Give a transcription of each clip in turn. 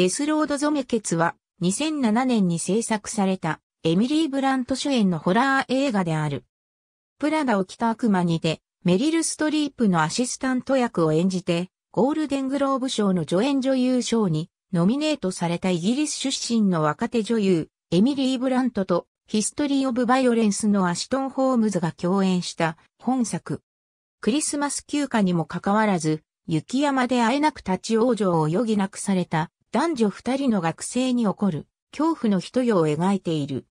デスロードゾメケツは2007年に制作されたエミリー・ブラント主演のホラー映画である。プラダを着た悪魔にてメリル・ストリープのアシスタント役を演じてゴールデングローブ賞の助演女優賞にノミネートされたイギリス出身の若手女優エミリー・ブラントとヒストリー・オブ・バイオレンスのアシトン・ホームズが共演した本作。クリスマス休暇にもかかわらず、雪山で会えなく立ち往生を余儀なくされた男女二人の学生に起こる恐怖の一夜を描いている。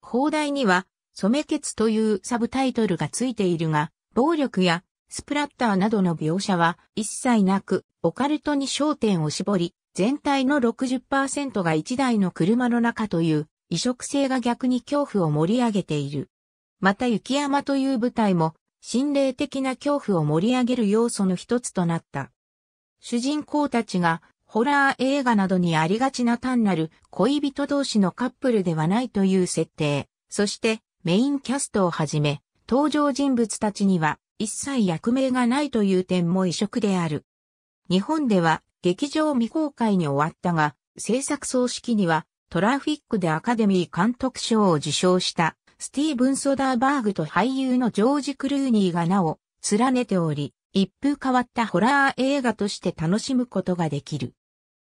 放題には、染血というサブタイトルがついているが、暴力やスプラッターなどの描写は一切なく、オカルトに焦点を絞り、全体の60%が一台の車の中という異色性が逆に恐怖を盛り上げている。また雪山という舞台も心霊的な恐怖を盛り上げる要素の一つとなった。主人公たちがホラー映画などにありがちな単なる恋人同士のカップルではないという設定、そしてメインキャストをはじめ、登場人物たちには一切役名がないという点も異色である。日本では劇場未公開に終わったが、制作総指揮にはトラフィックでアカデミー監督賞を受賞したスティーブン・ソダーバーグと俳優のジョージ・クルーニーがなお連ねており、一風変わったホラー映画として楽しむことができる。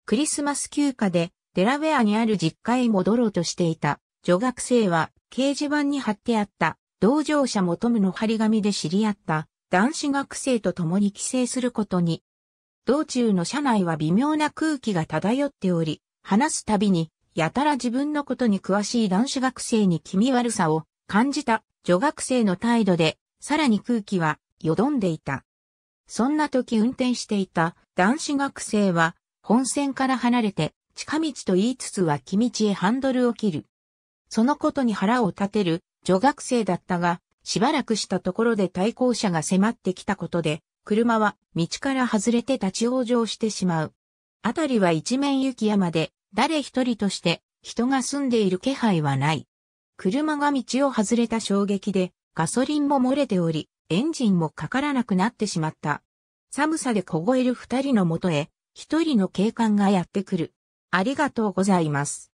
クリスマス休暇でデラウェアにある実家へ戻ろうとしていた女学生は掲示板に貼ってあった同乗者求むの張り紙で知り合った男子学生と共に帰省することに。道中の車内は微妙な空気が漂っており、話すたびにやたら自分のことに詳しい男子学生に気味悪さを感じた女学生の態度で、さらに空気はよどんでいた。そんな時運転していた男子学生は本線から離れて、近道と言いつつは木道へハンドルを切る。そのことに腹を立てる女学生だったが、しばらくしたところで対向車が迫ってきたことで、車は道から外れて立ち往生してしまう。あたりは一面雪山で、誰一人として人が住んでいる気配はない。車が道を外れた衝撃で、ガソリンも漏れており、エンジンもかからなくなってしまった。寒さで凍える二人のもとへ、一人の警官がやってくる。ありがとうございます。